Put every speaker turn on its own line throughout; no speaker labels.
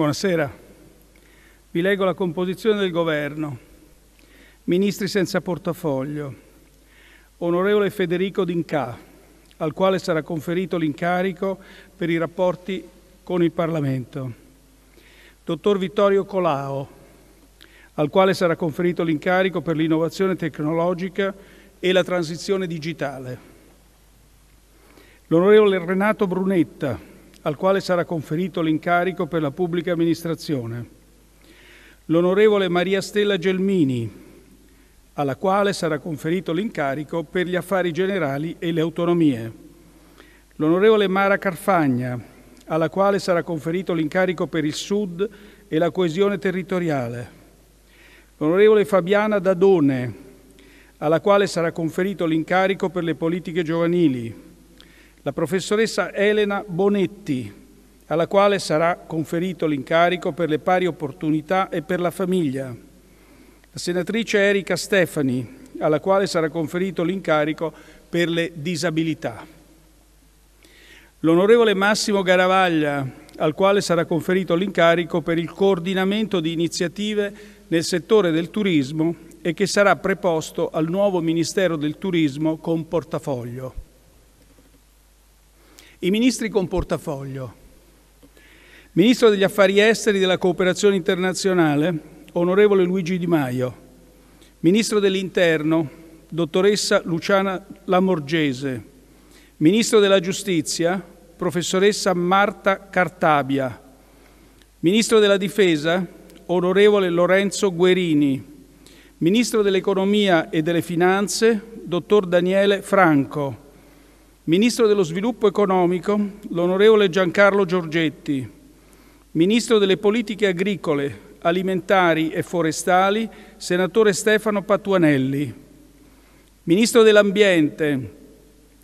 Buonasera. Vi leggo la composizione del governo. Ministri senza portafoglio. Onorevole Federico D'Inca, al quale sarà conferito l'incarico per i rapporti con il Parlamento. Dottor Vittorio Colao, al quale sarà conferito l'incarico per l'innovazione tecnologica e la transizione digitale. L'onorevole Renato Brunetta, al quale sarà conferito l'incarico per la pubblica amministrazione. L'onorevole Maria Stella Gelmini, alla quale sarà conferito l'incarico per gli affari generali e le autonomie. L'onorevole Mara Carfagna, alla quale sarà conferito l'incarico per il Sud e la coesione territoriale. L'onorevole Fabiana Dadone, alla quale sarà conferito l'incarico per le politiche giovanili la professoressa Elena Bonetti, alla quale sarà conferito l'incarico per le pari opportunità e per la famiglia, la senatrice Erika Stefani, alla quale sarà conferito l'incarico per le disabilità. L'onorevole Massimo Garavaglia, al quale sarà conferito l'incarico per il coordinamento di iniziative nel settore del turismo e che sarà preposto al nuovo Ministero del Turismo con portafoglio. I ministri con portafoglio. Ministro degli Affari Esteri e della Cooperazione Internazionale, onorevole Luigi Di Maio. Ministro dell'Interno, dottoressa Luciana Lamorgese. Ministro della Giustizia, professoressa Marta Cartabia. Ministro della Difesa, onorevole Lorenzo Guerini. Ministro dell'Economia e delle Finanze, dottor Daniele Franco. Ministro dello Sviluppo Economico, l'onorevole Giancarlo Giorgetti, Ministro delle Politiche Agricole, Alimentari e Forestali, senatore Stefano Patuanelli, Ministro dell'Ambiente,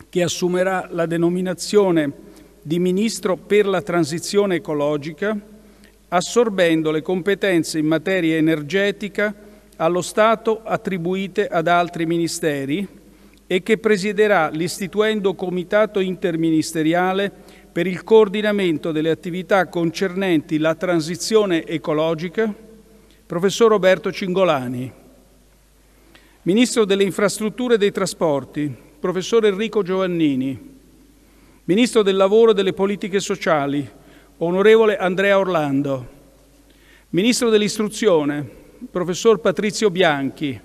che assumerà la denominazione di Ministro per la Transizione Ecologica, assorbendo le competenze in materia energetica allo Stato attribuite ad altri ministeri, e che presiderà l'istituendo comitato interministeriale per il coordinamento delle attività concernenti la transizione ecologica, professor Roberto Cingolani. Ministro delle Infrastrutture e dei Trasporti, professor Enrico Giovannini. Ministro del Lavoro e delle Politiche Sociali, onorevole Andrea Orlando. Ministro dell'Istruzione, professor Patrizio Bianchi.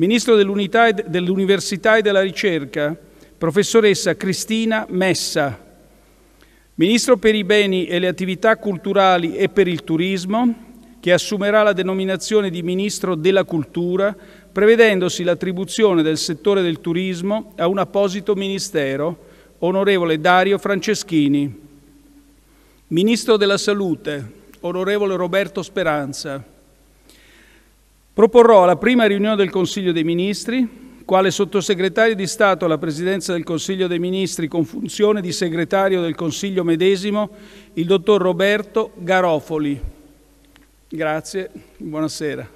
Ministro e dell'Università e della Ricerca, professoressa Cristina Messa. Ministro per i beni e le attività culturali e per il turismo, che assumerà la denominazione di Ministro della Cultura, prevedendosi l'attribuzione del settore del turismo a un apposito ministero, onorevole Dario Franceschini. Ministro della Salute, onorevole Roberto Speranza. Proporrò alla prima riunione del Consiglio dei Ministri, quale sottosegretario di Stato alla Presidenza del Consiglio dei Ministri con funzione di segretario del Consiglio medesimo, il dottor Roberto Garofoli. Grazie, buonasera.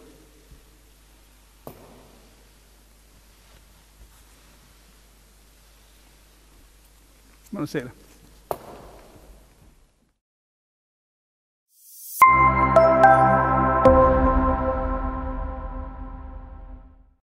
Buonasera.